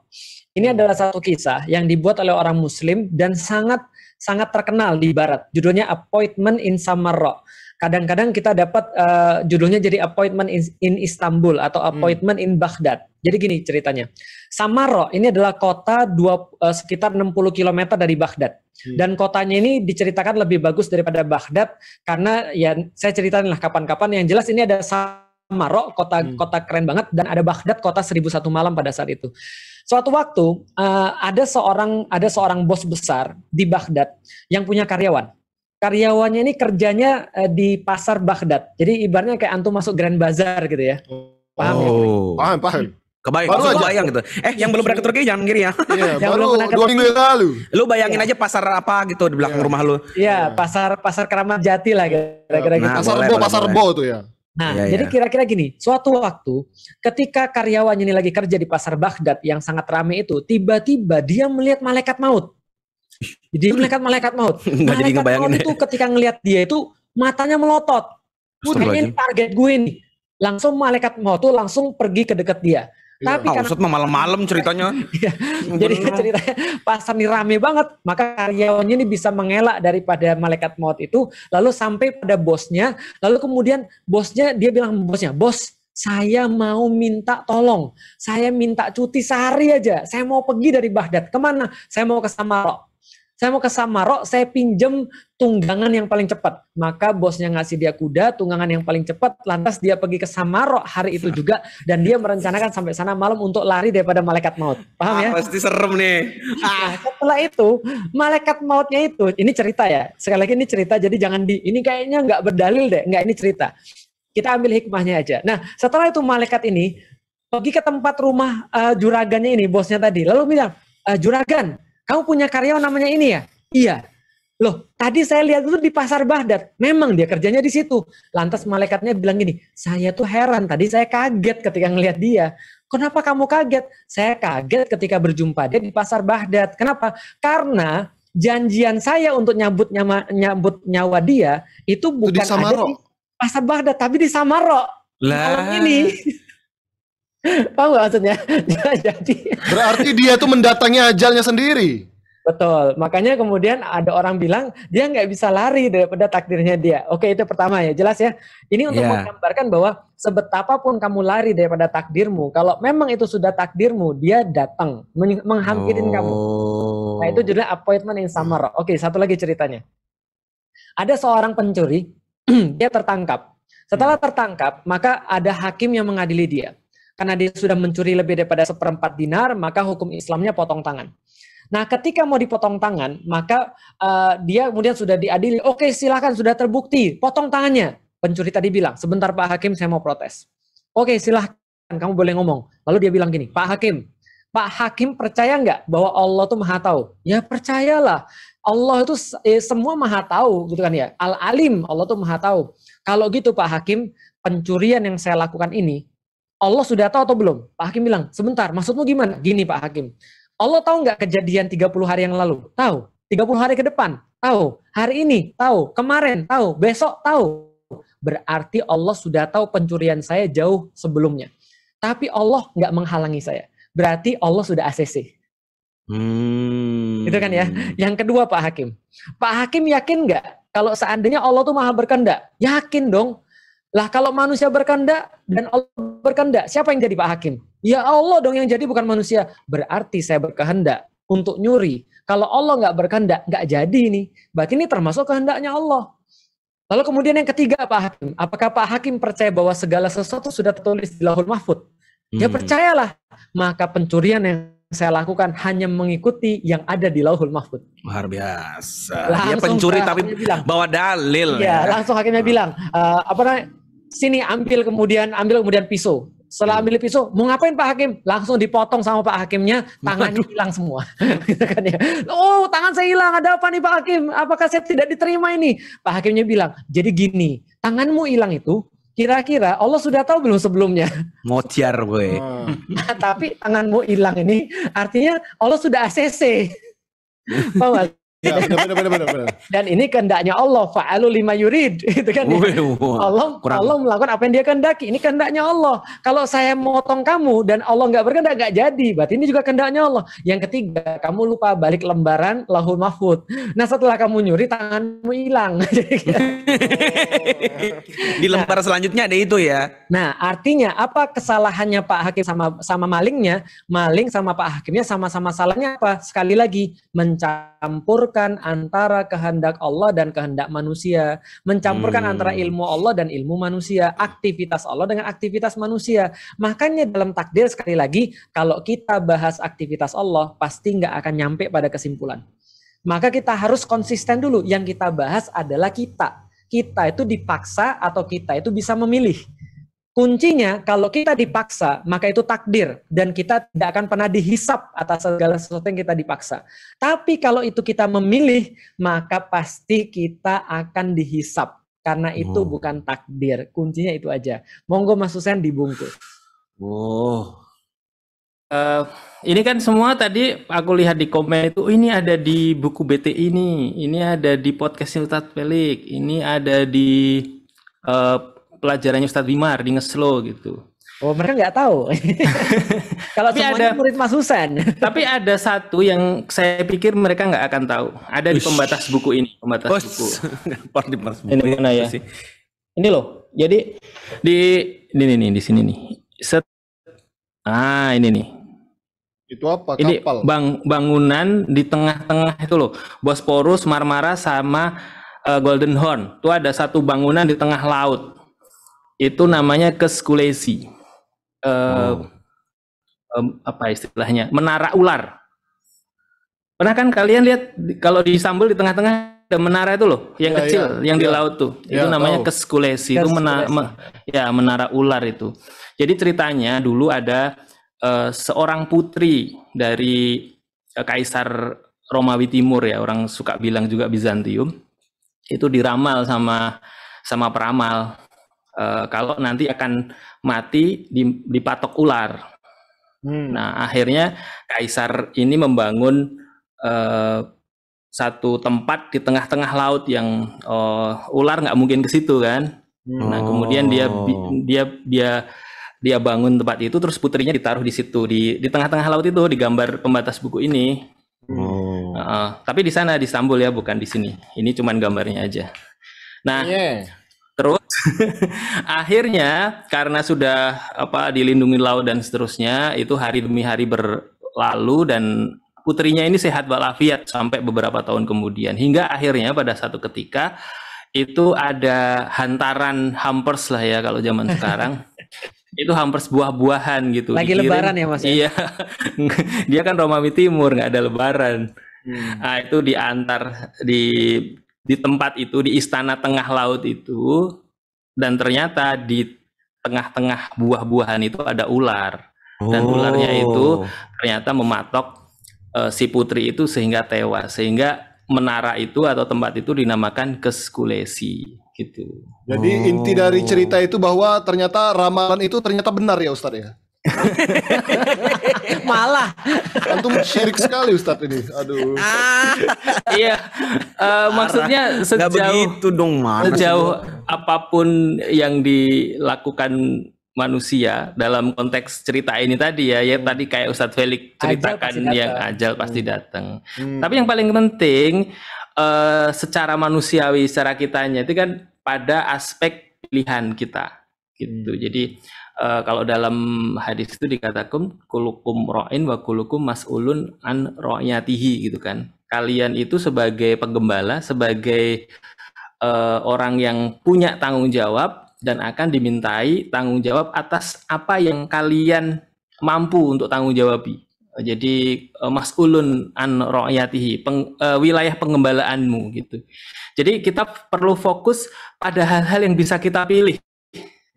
Ini hmm. adalah satu kisah yang dibuat oleh orang Muslim dan sangat sangat terkenal di Barat. Judulnya Appointment in Samarra. Kadang-kadang kita dapat uh, judulnya jadi Appointment in, in Istanbul atau hmm. Appointment hmm. in Baghdad. Jadi gini ceritanya. Samaro ini adalah kota dua, uh, sekitar 60 km dari Baghdad. Hmm. Dan kotanya ini diceritakan lebih bagus daripada Baghdad karena ya saya ceritain lah kapan-kapan yang jelas ini ada Samaro kota hmm. kota keren banget dan ada Baghdad kota 1001 malam pada saat itu. Suatu waktu uh, ada seorang ada seorang bos besar di Baghdad yang punya karyawan karyawannya ini kerjanya eh, di pasar Baghdad. Jadi ibarnya kayak antum masuk Grand Bazar gitu ya. Paham ya? oh. ya? Paham, paham. Kebayang, baru aja. bayang gitu. Eh, yang belum pernah ke Turki jangan kiri ya. Iya, yang belum pernah ke dua minggu yang lalu. Lu bayangin iya. aja pasar apa gitu di belakang iya. rumah lu. Iya, pasar pasar keramat jati lah kira-kira iya. gitu. Nah, pasar boleh, bo, pasar bo tuh ya. Nah, ya, jadi kira-kira gini, suatu waktu ketika karyawannya ini lagi kerja di pasar Baghdad yang sangat ramai itu, tiba-tiba dia melihat malaikat maut. Jadi malaikat-malaikat maut. malaikat jadi maut ya. itu ketika ngelihat dia itu matanya melotot. Kayaknya target gue ini, Langsung malaikat maut tuh langsung pergi ke dekat dia. Iya. Tapi ya, karena malam-malam ceritanya. ya, jadi ceritanya pasar ini rame banget, maka karyawannya ini bisa mengelak daripada malaikat maut itu, lalu sampai pada bosnya, lalu kemudian bosnya dia bilang bosnya, "Bos, saya mau minta tolong. Saya minta cuti sehari aja. Saya mau pergi dari Baghdad. Kemana? Saya mau ke Samarok. Saya mau ke Samaro, saya pinjem tunggangan yang paling cepat. Maka bosnya ngasih dia kuda, tunggangan yang paling cepat. Lantas dia pergi ke Samaro hari itu juga. Dan dia merencanakan sampai sana malam untuk lari daripada malaikat maut. Paham ah, ya? Pasti serem nih. Ah. Setelah itu, malaikat mautnya itu. Ini cerita ya. Sekali lagi ini cerita. Jadi jangan di, ini kayaknya nggak berdalil deh. Nggak, ini cerita. Kita ambil hikmahnya aja. Nah, setelah itu malaikat ini pergi ke tempat rumah uh, juragannya ini, bosnya tadi. Lalu bilang, uh, juragan, kamu punya karyawan namanya ini ya? Iya. Loh, tadi saya lihat itu di pasar Baghdad. Memang dia kerjanya di situ. Lantas malaikatnya bilang gini, saya tuh heran, tadi saya kaget ketika ngelihat dia. Kenapa kamu kaget? Saya kaget ketika berjumpa dia di pasar Baghdad. Kenapa? Karena janjian saya untuk nyambut nyama, nyambut nyawa dia itu bukan itu di ada di pasar Baghdad, tapi di Samarok Lah. Malam ini. Paham gak maksudnya? jadi berarti dia tuh mendatangi ajalnya sendiri. Betul. Makanya kemudian ada orang bilang dia nggak bisa lari daripada takdirnya dia. Oke, itu pertama ya. Jelas ya. Ini untuk yeah. menggambarkan bahwa sebetapapun kamu lari daripada takdirmu, kalau memang itu sudah takdirmu, dia datang menghampirin oh. kamu. Nah, itu judulnya appointment in summer. Hmm. Oke, satu lagi ceritanya. Ada seorang pencuri, dia tertangkap. Setelah tertangkap, maka ada hakim yang mengadili dia karena dia sudah mencuri lebih daripada seperempat dinar, maka hukum Islamnya potong tangan. Nah, ketika mau dipotong tangan, maka uh, dia kemudian sudah diadili. Oke, silahkan sudah terbukti, potong tangannya. Pencuri tadi bilang, sebentar Pak Hakim, saya mau protes. Oke, silahkan, kamu boleh ngomong. Lalu dia bilang gini, Pak Hakim, Pak Hakim percaya nggak bahwa Allah tuh maha tahu? Ya percayalah. Allah itu eh, semua maha tahu gitu kan ya. Al-alim, Allah tuh maha tahu. Kalau gitu Pak Hakim, pencurian yang saya lakukan ini Allah sudah tahu atau belum? Pak Hakim bilang, sebentar, maksudmu gimana? Gini Pak Hakim, Allah tahu nggak kejadian 30 hari yang lalu? Tahu. 30 hari ke depan? Tahu. Hari ini? Tahu. Kemarin? Tahu. Besok? Tahu. Berarti Allah sudah tahu pencurian saya jauh sebelumnya. Tapi Allah nggak menghalangi saya. Berarti Allah sudah ACC. Hmm. Itu kan ya. Yang kedua Pak Hakim. Pak Hakim yakin nggak kalau seandainya Allah tuh maha berkendak? Yakin dong. Lah kalau manusia berkehendak dan hmm. Allah berkehendak, siapa yang jadi Pak Hakim? Ya Allah dong yang jadi bukan manusia. Berarti saya berkehendak untuk nyuri. Kalau Allah nggak berkehendak, nggak jadi ini. Berarti ini termasuk kehendaknya Allah. Lalu kemudian yang ketiga Pak Hakim, apakah Pak Hakim percaya bahwa segala sesuatu sudah tertulis di lahul mahfud? Ya hmm. percayalah, maka pencurian yang saya lakukan hanya mengikuti yang ada di Lauhul Mahfud. Luar biasa. Langsung Dia pencuri tapi bilang, bawa dalil. Iya, ya. langsung hakimnya hmm. bilang, e, apa namanya? Sini ambil kemudian ambil kemudian pisau. Setelah hmm. ambil pisau, mau ngapain Pak Hakim? Langsung dipotong sama Pak Hakimnya, tangannya hilang semua. Gitu kan ya. Oh, tangan saya hilang. Ada apa nih Pak Hakim? Apakah saya tidak diterima ini? Pak Hakimnya bilang, jadi gini, tanganmu hilang itu Kira-kira Allah sudah tahu belum sebelumnya? Mutiar gue. Hmm. Nah, tapi tanganmu hilang ini artinya Allah sudah ACC. Paham Ya, dan ini kehendaknya Allah, fa'alu lima yurid. Itu kan. Ya. Allah, Kurang. Allah melakukan apa yang dia kehendaki. Ini kehendaknya Allah. Kalau saya motong kamu dan Allah nggak berkehendak, nggak jadi. Berarti ini juga kehendaknya Allah. Yang ketiga, kamu lupa balik lembaran lahul mahfud. Nah, setelah kamu nyuri, tanganmu hilang. Di lembar selanjutnya ada itu ya. Nah, artinya apa kesalahannya Pak Hakim sama sama malingnya? Maling sama Pak Hakimnya sama-sama salahnya apa? Sekali lagi, mencampur mencampurkan antara kehendak Allah dan kehendak manusia, mencampurkan hmm. antara ilmu Allah dan ilmu manusia, aktivitas Allah dengan aktivitas manusia. Makanya dalam takdir sekali lagi, kalau kita bahas aktivitas Allah, pasti nggak akan nyampe pada kesimpulan. Maka kita harus konsisten dulu. Yang kita bahas adalah kita. Kita itu dipaksa atau kita itu bisa memilih Kuncinya kalau kita dipaksa, maka itu takdir dan kita tidak akan pernah dihisap atas segala sesuatu yang kita dipaksa. Tapi kalau itu kita memilih, maka pasti kita akan dihisap karena itu oh. bukan takdir. Kuncinya itu aja. Monggo Mas Susen dibungkus. Oh. Uh, ini kan semua tadi aku lihat di komen itu oh, ini ada di buku BT ini, ini ada di podcast Ustadz Pelik, ini ada di uh, pelajarannya Ustadz Bimar di Ngeslo gitu. Oh mereka nggak tahu. Kalau semuanya ada, murid Mas Husen. tapi ada satu yang saya pikir mereka nggak akan tahu. Ada di pembatas buku ini, pembatas Ush. buku. di pembatas buku. Ini ya, mana ya? Ini loh. Jadi di ini nih di sini nih. Set, ah ini nih. Itu apa? Kapal. Ini bang, bangunan di tengah-tengah itu loh. Bosporus, Marmara sama uh, Golden Horn. Itu ada satu bangunan di tengah laut itu namanya keskulesi. Uh, eh, oh. um, apa istilahnya? Menara ular. Pernah kan kalian lihat kalau di sambal di tengah-tengah ada menara itu loh, yang ya, kecil, ya, yang ya. di iya. laut tuh. Ya, itu iya, namanya oh. keskulesi. keskulesi. Itu menara me, ya menara ular itu. Jadi ceritanya dulu ada uh, seorang putri dari uh, kaisar Romawi Timur ya, orang suka bilang juga Bizantium. Itu diramal sama sama peramal Eh, kalau nanti akan mati di patok ular. Hmm. Nah, akhirnya kaisar ini membangun uh, satu tempat di tengah-tengah laut yang uh, ular nggak mungkin ke situ kan. Nah, hmm. Nah, kemudian dia oh. dia dia dia bangun tempat itu terus putrinya ditaruh di situ di di tengah-tengah laut itu di gambar pembatas buku ini. Oh. Uh, tapi di sana di Istanbul ya, bukan di sini. Ini cuman gambarnya aja. Nah, yeah. Terus akhirnya karena sudah apa dilindungi laut dan seterusnya itu hari demi hari berlalu dan putrinya ini sehat walafiat sampai beberapa tahun kemudian hingga akhirnya pada satu ketika itu ada hantaran hampers lah ya kalau zaman sekarang itu hampers buah-buahan gitu lagi dikirim. lebaran ya mas ya? iya dia kan Romawi Timur nggak ada lebaran hmm. nah, itu diantar di di tempat itu di istana tengah laut itu dan ternyata di tengah-tengah buah-buahan itu ada ular dan oh. ularnya itu ternyata mematok uh, si putri itu sehingga tewas sehingga menara itu atau tempat itu dinamakan keskulesi gitu. Jadi oh. inti dari cerita oh. itu bahwa ternyata ramalan itu ternyata benar ya Ustadz ya. Malah. Antum syirik sekali Ustadz ini. Aduh. Ah, iya. Uh, maksudnya sejauh begitu dong, Mas. Sejauh apapun yang dilakukan manusia dalam konteks cerita ini tadi ya, ya hmm. tadi kayak Ustadz Felix ceritakan ajal yang ajal pasti hmm. datang. Hmm. Tapi yang paling penting uh, secara manusiawi, secara kitanya itu kan pada aspek pilihan kita gitu. Hmm. Jadi uh, kalau dalam hadis itu dikatakan kulukum ro'in wa kulukum mas'ulun an ro'yatihi gitu kan. Kalian itu sebagai penggembala, sebagai uh, orang yang punya tanggung jawab dan akan dimintai tanggung jawab atas apa yang kalian mampu untuk tanggung jawabi. Jadi uh, mas'ulun an ro'yatihi, peng, uh, wilayah penggembalaanmu gitu. Jadi kita perlu fokus pada hal-hal yang bisa kita pilih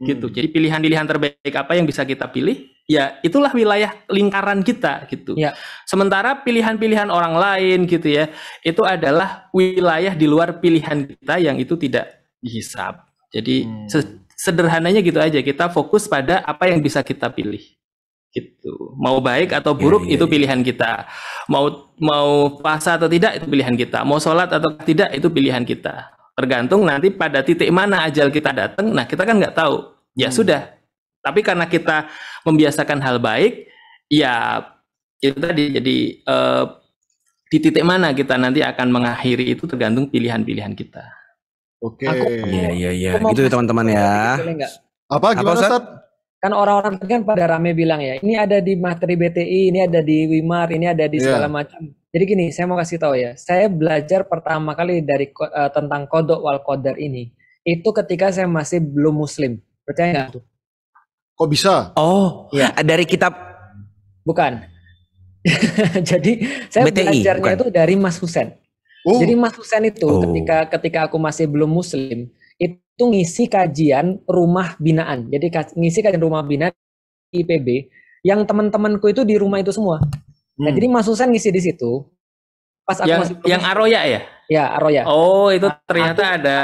gitu. Hmm. Jadi pilihan-pilihan terbaik apa yang bisa kita pilih, ya itulah wilayah lingkaran kita gitu. Ya. Sementara pilihan-pilihan orang lain gitu ya, itu adalah wilayah di luar pilihan kita yang itu tidak dihisap. Jadi hmm. sederhananya gitu aja, kita fokus pada apa yang bisa kita pilih gitu. Mau baik atau ya, buruk ya, ya, itu pilihan kita. Mau mau puasa atau tidak itu pilihan kita. Mau sholat atau tidak itu pilihan kita. Tergantung nanti pada titik mana ajal kita datang. Nah, kita kan nggak tahu. Ya hmm. sudah. Tapi karena kita membiasakan hal baik, ya itu tadi jadi eh, di titik mana kita nanti akan mengakhiri itu tergantung pilihan-pilihan kita. Oke. Okay. Iya iya iya. Gitu ya teman-teman ya. Apa gimana Ustaz? kan orang-orang kan pada rame bilang ya, ini ada di materi BTI, ini ada di Wimar, ini ada di segala iya. macam. Jadi gini, saya mau kasih tahu ya, saya belajar pertama kali dari uh, tentang kodok wal kodar ini, itu ketika saya masih belum muslim, percaya nggak tuh? Kok bisa? Oh, ya. dari kitab? Bukan. Jadi saya BTI, belajarnya bukan. itu dari Mas Husen. Oh. Jadi Mas Husen itu oh. ketika ketika aku masih belum muslim, itu ngisi kajian rumah binaan. Jadi ngisi kajian rumah binaan IPB yang teman-temanku itu di rumah itu semua. Nah, hmm. Nah, jadi Mas ngisi di situ. Pas aku yang, masih yang Aroya ya? Ya, Aroya. Oh, itu ah, ternyata aku, ada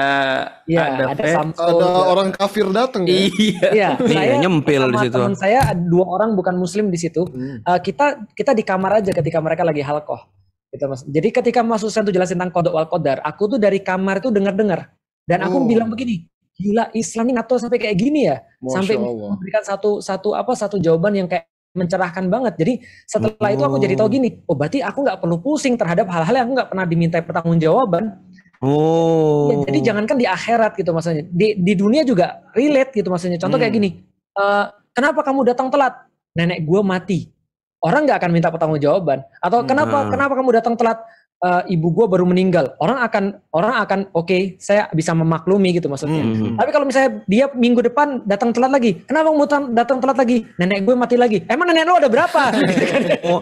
ya, ada ada, Samsung, ada orang kafir datang ya. Iya. Iya, iya. saya nyempil di situ. Teman saya dua orang bukan muslim di situ. Hmm. Uh, kita kita di kamar aja ketika mereka lagi halkoh. Gitu, Jadi ketika Mas Susan tuh jelasin tentang kodok wal kodar, aku tuh dari kamar tuh denger dengar dan aku oh. bilang begini, gila Islam ini NATO sampai kayak gini ya, Masya sampai Allah. memberikan satu satu apa satu jawaban yang kayak mencerahkan banget. Jadi setelah oh. itu aku jadi oh. tahu gini, oh berarti aku nggak perlu pusing terhadap hal-hal yang aku nggak pernah dimintai pertanggungjawaban. Oh. Ya, jadi jangankan di akhirat gitu maksudnya, di di dunia juga relate gitu maksudnya. Contoh hmm. kayak gini, e, kenapa kamu datang telat? Nenek gue mati. Orang nggak akan minta pertanggungjawaban. Atau hmm. kenapa nah. kenapa kamu datang telat? uh, ibu gue baru meninggal orang akan orang akan oke okay, saya bisa memaklumi gitu maksudnya hmm, hmm. tapi kalau misalnya dia minggu depan datang telat lagi kenapa mau datang telat lagi nenek gue mati lagi emang nenek lo ada berapa gitu kan. oh.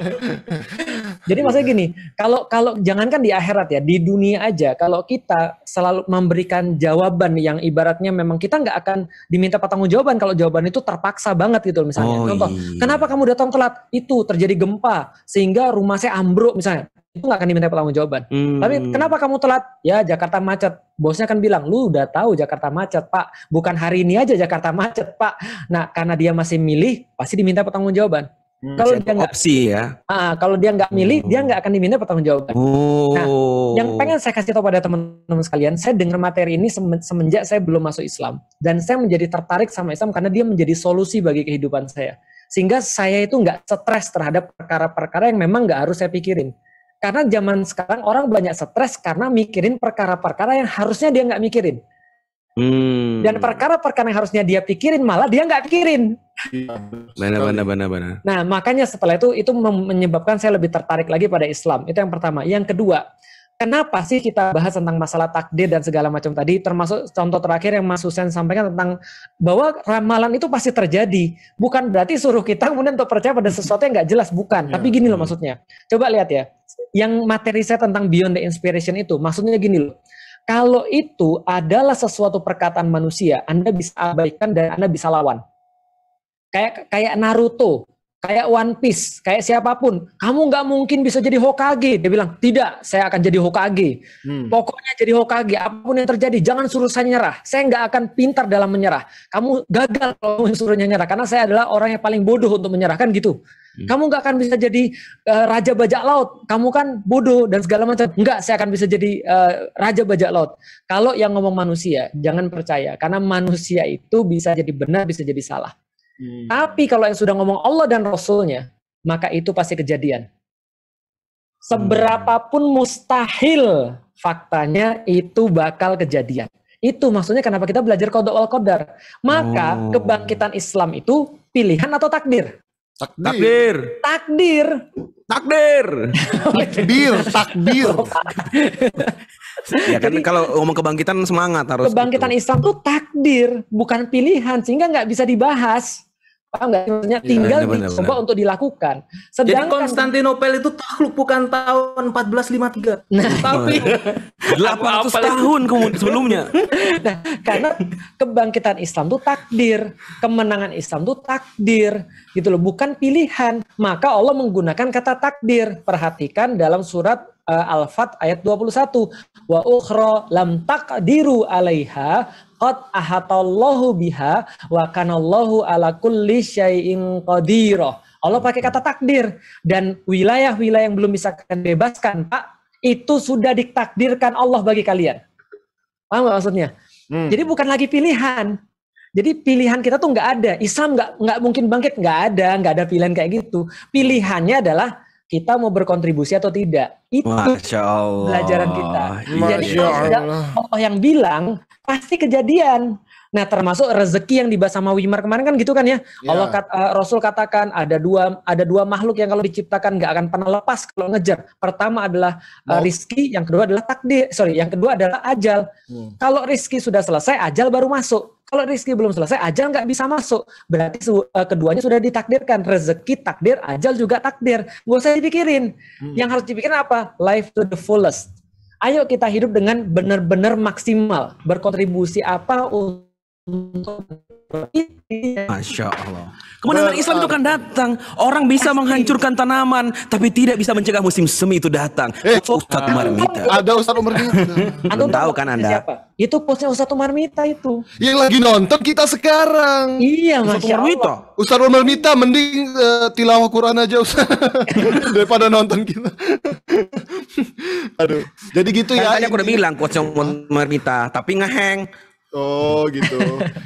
jadi maksudnya gini kalau kalau jangankan di akhirat ya di dunia aja kalau kita selalu memberikan jawaban yang ibaratnya memang kita nggak akan diminta pertanggung jawaban kalau jawaban itu terpaksa banget gitu misalnya oh, contoh iya. kenapa kamu datang telat itu terjadi gempa sehingga rumah saya ambruk misalnya itu nggak akan diminta pertanggungjawaban. Hmm. Tapi kenapa kamu telat? Ya Jakarta macet. Bosnya kan bilang, lu udah tahu Jakarta macet, Pak. Bukan hari ini aja Jakarta macet, Pak. Nah, karena dia masih milih, pasti diminta pertanggungjawaban. Hmm, kalau dia nggak opsi ya. Uh, kalau dia nggak milih, hmm. dia nggak akan diminta pertanggungjawaban. Nah, oh. Nah, yang pengen saya kasih tahu pada teman-teman sekalian, saya dengar materi ini semenjak saya belum masuk Islam dan saya menjadi tertarik sama Islam karena dia menjadi solusi bagi kehidupan saya. Sehingga saya itu nggak stres terhadap perkara-perkara yang memang nggak harus saya pikirin karena zaman sekarang orang banyak stres karena mikirin perkara-perkara yang harusnya dia nggak mikirin. Hmm. Dan perkara-perkara yang harusnya dia pikirin malah dia nggak pikirin. Mana, mana, mana, mana. Nah makanya setelah itu itu menyebabkan saya lebih tertarik lagi pada Islam. Itu yang pertama. Yang kedua, kenapa sih kita bahas tentang masalah takdir dan segala macam tadi termasuk contoh terakhir yang Mas Husen sampaikan tentang bahwa ramalan itu pasti terjadi bukan berarti suruh kita kemudian untuk percaya pada sesuatu yang nggak jelas bukan ya. tapi gini loh maksudnya coba lihat ya yang materi saya tentang beyond the inspiration itu maksudnya gini loh kalau itu adalah sesuatu perkataan manusia Anda bisa abaikan dan Anda bisa lawan kayak kayak Naruto kayak One Piece, kayak siapapun. Kamu nggak mungkin bisa jadi Hokage. Dia bilang, tidak, saya akan jadi Hokage. Hmm. Pokoknya jadi Hokage, apapun yang terjadi, jangan suruh saya nyerah. Saya nggak akan pintar dalam menyerah. Kamu gagal kalau suruhnya nyerah, karena saya adalah orang yang paling bodoh untuk menyerah, kan gitu. Hmm. Kamu nggak akan bisa jadi uh, raja bajak laut. Kamu kan bodoh dan segala macam. Enggak, saya akan bisa jadi uh, raja bajak laut. Kalau yang ngomong manusia, jangan percaya. Karena manusia itu bisa jadi benar, bisa jadi salah Hmm. Tapi kalau yang sudah ngomong Allah dan Rasulnya, maka itu pasti kejadian. Hmm. Seberapapun mustahil faktanya itu bakal kejadian. Itu maksudnya kenapa kita belajar kodok wal kodar. Maka oh. kebangkitan Islam itu pilihan atau takdir? Takdir. Takdir. Takdir. Takdir. Takdir. ya kan kalau ngomong kebangkitan semangat harus. Kebangkitan gitu. Islam itu takdir, bukan pilihan, sehingga nggak bisa dibahas. Paham nggak? Maksudnya iya, tinggal ya, bener, dicoba untuk dilakukan. Sedangkan, Jadi Konstantinopel itu takluk bukan tahun 1453, nah, tapi iya. 800 tahun kemudian sebelumnya. nah, karena kebangkitan Islam itu takdir, kemenangan Islam itu takdir, gitu loh, bukan pilihan. Maka Allah menggunakan kata takdir. Perhatikan dalam surat uh, Al-Fat ayat 21 wa ukhra lam taqdiru alaiha qad ahatallahu biha wa kanallahu ala kulli syai'in qadirah. Allah pakai kata takdir dan wilayah-wilayah yang belum bisa kalian bebaskan, Pak, itu sudah ditakdirkan Allah bagi kalian. Paham gak maksudnya? Hmm. Jadi bukan lagi pilihan. Jadi pilihan kita tuh nggak ada. Islam nggak nggak mungkin bangkit nggak ada, nggak ada pilihan kayak gitu. Pilihannya adalah kita mau berkontribusi atau tidak itu Masya Allah. pelajaran kita iya, iya. Masya jadi Allah. Allah yang bilang pasti kejadian Nah, termasuk rezeki yang dibahas sama Wimar kemarin kan gitu kan ya. Yeah. Allah kata, uh, eh, Rasul katakan ada dua ada dua makhluk yang kalau diciptakan nggak akan pernah lepas kalau ngejar. Pertama adalah uh, rizki, yang kedua adalah takdir. Sorry, yang kedua adalah ajal. Hmm. Kalau rizki sudah selesai, ajal baru masuk. Kalau Rizky belum selesai, ajal nggak bisa masuk. Berarti eh, keduanya sudah ditakdirkan. Rezeki takdir, ajal juga takdir. Gak usah dipikirin. Hmm. Yang harus dipikirin apa? Life to the fullest. Ayo kita hidup dengan benar-benar maksimal. Berkontribusi apa untuk Masya Allah. Kemenangan Islam itu kan datang. Orang bisa menghancurkan tanaman, tapi tidak bisa mencegah musim semi itu datang. Eh, Ustaz Umar Mita. Ada Ustaz Umar Mita. Anda tahu kan, kan Anda? Siapa? Itu posnya Ustaz Umar Mita itu. Yang lagi nonton kita sekarang. Iya, Masya Ustaz Umar Mita. Ustaz Umar Mita mending uh, tilawah Quran aja Ustaz. daripada nonton kita. Aduh. Jadi gitu ya. Tadi aku udah bilang Ustaz Umar Mita, tapi ngeheng. Oh gitu.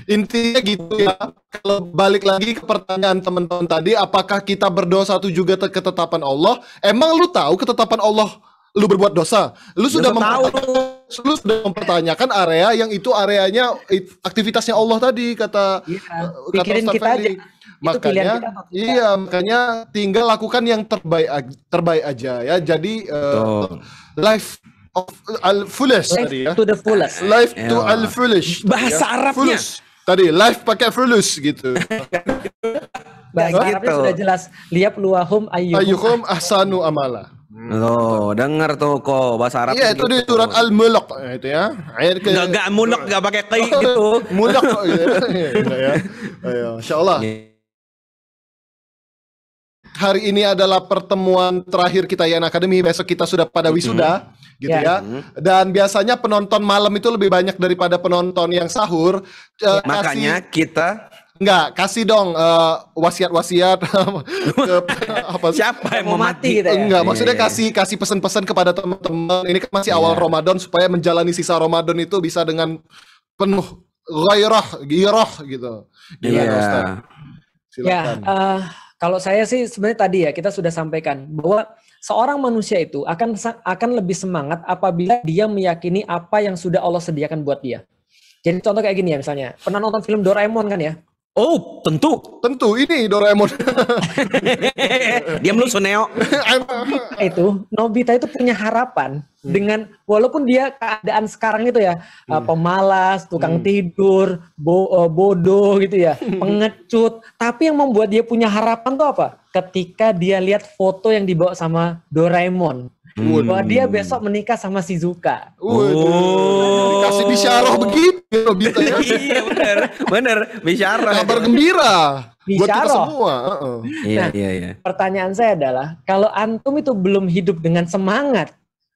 Intinya gitu ya. Kalau balik lagi ke pertanyaan teman-teman tadi, apakah kita berdosa itu juga ketetapan Allah? Emang lu tahu ketetapan Allah lu berbuat dosa? Lu sudah tahu. Lu sudah mempertanyakan area yang itu areanya aktivitasnya Allah tadi kata ya, kata pikirin Ustaz kita Feli. aja. Makanya kita, iya, makanya tinggal lakukan yang terbaik terbaik aja ya. Jadi uh, life al life tadi ya. To the fullest. Life to yeah. al foolish. Bahasa ya. Arabnya. Fullest. Tadi life pakai foolish gitu. Bahasa gitu. Arabnya sudah jelas. Liap luahum ayyuhum, ayyuhum ahsanu amala. Hmm. Loh, dengar tuh kok bahasa Arab. Iya, itu di gitu. surat Al-Mulk itu ya. Air ke Enggak mulk enggak pakai kai gitu. mulk gitu ya. Ayo, iya, gitu ya. iya, insyaallah. Iya. Hari ini adalah pertemuan terakhir kita Yan Academy. Besok kita sudah pada wisuda. Mm -hmm gitu ya. ya. Hmm. Dan biasanya penonton malam itu lebih banyak daripada penonton yang sahur. Eh, ya, makanya kasih, kita Enggak, kasih dong eh, wasiat wasiat uh, apa siapa yang mau mati gitu ya. Enggak, maksudnya iya. kasih kasih pesan-pesan kepada teman-teman. Ini kan masih yeah. awal iya. Ramadan supaya menjalani sisa Ramadan itu bisa dengan penuh gairah, giroh gitu. Iya yeah. Ustaz. Ya, Silakan. Ya, uh, kalau saya sih sebenarnya tadi ya kita sudah sampaikan bahwa Seorang manusia itu akan akan lebih semangat apabila dia meyakini apa yang sudah Allah sediakan buat dia. Jadi contoh kayak gini ya misalnya, pernah nonton film Doraemon kan ya? Oh, tentu. Tentu, ini Doraemon. dia lu, Suneo. itu, Nobita itu punya harapan hmm. dengan walaupun dia keadaan sekarang itu ya, hmm. Uh, pemalas, tukang hmm. tidur, bo uh, bodoh gitu ya, pengecut, tapi yang membuat dia punya harapan tuh apa? ketika dia lihat foto yang dibawa sama Doraemon. Hmm. Bahwa dia besok menikah sama Shizuka. Waduh. Oh. Dikasih bisyarah begitu Nobita ya. ya. iya benar. Benar, bisyarah. Kabar gembira. kita semua. Uh -uh. Iya, nah, iya, iya. Pertanyaan saya adalah kalau antum itu belum hidup dengan semangat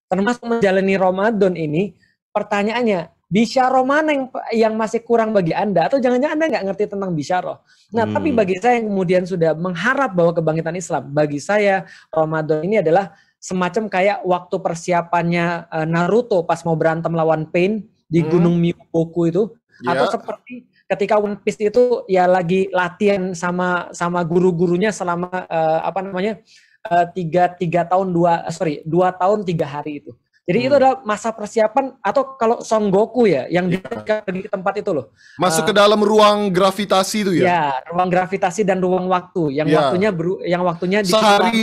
termasuk menjalani Ramadan ini, pertanyaannya bisharo mana yang, yang masih kurang bagi Anda atau jangan-jangan Anda nggak ngerti tentang bisyaro. Nah, hmm. tapi bagi saya yang kemudian sudah mengharap bahwa kebangkitan Islam, bagi saya Ramadan ini adalah semacam kayak waktu persiapannya eh, Naruto pas mau berantem lawan Pain di hmm. Gunung Miyoboku itu yeah. atau ya. seperti ketika One Piece itu ya lagi latihan sama sama guru-gurunya selama uh, apa namanya uh, tiga tiga tahun dua sorry dua tahun tiga hari itu jadi hmm. itu adalah masa persiapan atau kalau Son Goku ya yang yeah. dia pergi ke tempat itu loh. Masuk uh, ke dalam ruang gravitasi itu ya. Ya, ruang gravitasi dan ruang waktu yang yeah. waktunya beru yang waktunya di sehari,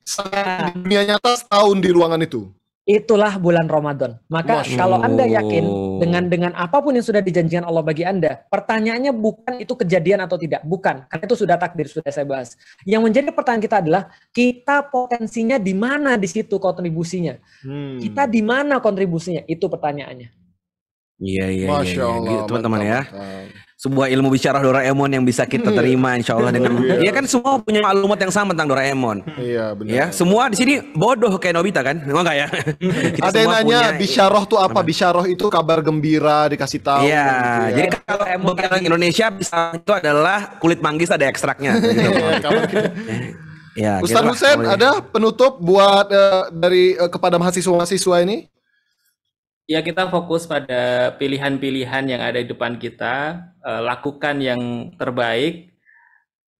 sehari di dunia nyata setahun di ruangan itu itulah bulan Ramadan. Maka Masya kalau Anda yakin dengan dengan apapun yang sudah dijanjikan Allah bagi Anda, pertanyaannya bukan itu kejadian atau tidak, bukan. Karena itu sudah takdir, sudah saya bahas. Yang menjadi pertanyaan kita adalah kita potensinya di mana di situ kontribusinya? Hmm. Kita di mana kontribusinya? Itu pertanyaannya. Iya iya. iya. ya, Teman-teman ya sebuah ilmu bicara Doraemon yang bisa kita hmm. terima insya Allah dengan oh, iya. ya kan semua punya maklumat yang sama tentang Doraemon iya benar ya semua di sini bodoh kayak Nobita kan enggak enggak ya kita ada yang nanya punya... bisyarah tuh apa bisyarah itu kabar gembira dikasih tahu iya gitu ya. jadi kalau orang Indonesia bisa itu adalah kulit manggis ada ekstraknya iya, iya, gitu. ya, Ustaz Hussein ada penutup buat uh, dari uh, kepada mahasiswa-mahasiswa ini ya kita fokus pada pilihan-pilihan yang ada di depan kita, uh, lakukan yang terbaik.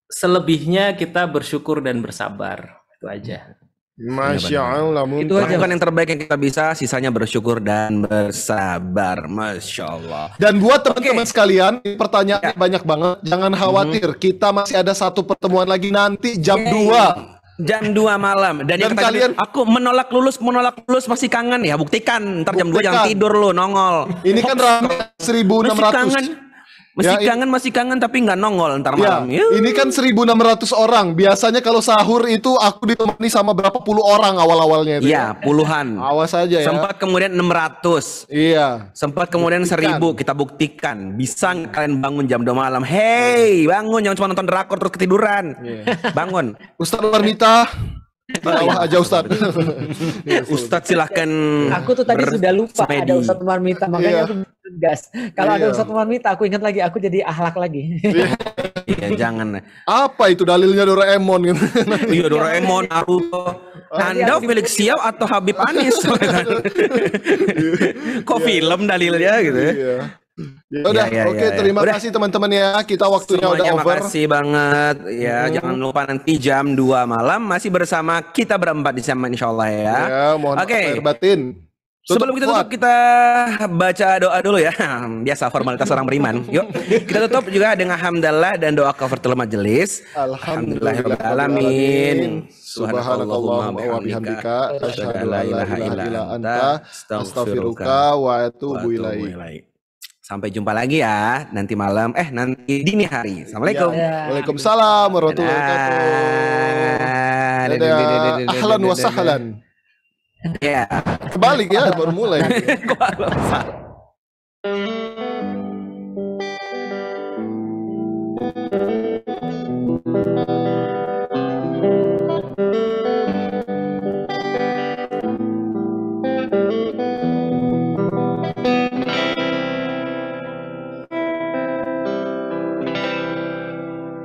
Selebihnya kita bersyukur dan bersabar. Itu aja. Masya iya, Allah. Itu aja kan yang terbaik yang kita bisa, sisanya bersyukur dan bersabar. Masya Allah. Dan buat teman-teman okay. sekalian, pertanyaannya ya. banyak banget. Jangan khawatir, -hmm. kita masih ada satu pertemuan lagi nanti jam dua. 2 jam 2 malam dan, dan yang kata kalian aku menolak lulus menolak lulus masih kangen ya buktikan ntar buktikan. jam 2 jangan tidur lu nongol ini kan Hops. kan ramai 1600 kangen masih ya, kangen, masih kangen tapi nggak nongol ntar ya, malam. Ya, Ini kan 1600 orang. Biasanya kalau sahur itu aku ditemani sama berapa puluh orang awal-awalnya itu. Iya, ya. puluhan. Awal saja ya. Sempat kemudian 600. Iya. Sempat kemudian buktikan. 1000 kita buktikan. Bisa kalian bangun jam 2 malam. Hey, iya. bangun jangan cuma nonton drakor terus ketiduran. Yeah. Bangun. Ustaz Warnita. Oh, iya. aja Ustad. Ustad silahkan. Aku tuh tadi sudah lupa ada Ustad Marmita makanya yeah. aku tegas. Kalau iya. ada Ustadz Muhammad aku ingat lagi, aku jadi ahlak lagi. Iya, iya jangan. Apa itu dalilnya Doraemon gitu? iya, Doraemon, Naruto. Ah. Anda Felix Siap atau Habib Anies? Iya. Kok iya. film dalilnya gitu ya? Iya. Ya, iya, udah, ya, ya, oke ya, ya. terima udah. kasih teman-teman ya. Kita waktunya Semuanya udah over. Terima kasih banget. Ya, hmm. jangan lupa nanti jam 2 malam masih bersama kita berempat di sana insyaallah ya. Ya, mohon okay. batin. Tutup Sebelum kita tutup, kuat. kita baca doa dulu ya. Biasa formalitas orang beriman. Yuk, kita tutup juga dengan hamdalah dan doa cover tel majelis. Alhamdulillahirrahmanirrahim. Subhanakallahumma wa bihamdika asyhadu la ilaha illa anta astaghfiruka wa atubu ilaik. Sampai jumpa lagi ya nanti malam eh nanti dini hari. Ya. Assalamualaikum. Ya. Waalaikumsalam warahmatullahi wabarakatuh. Ahlan wa sahlan. Iya. Ya. Kebalik ya, baru mulai.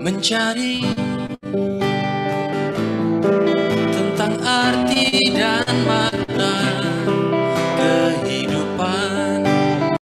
Mencari and my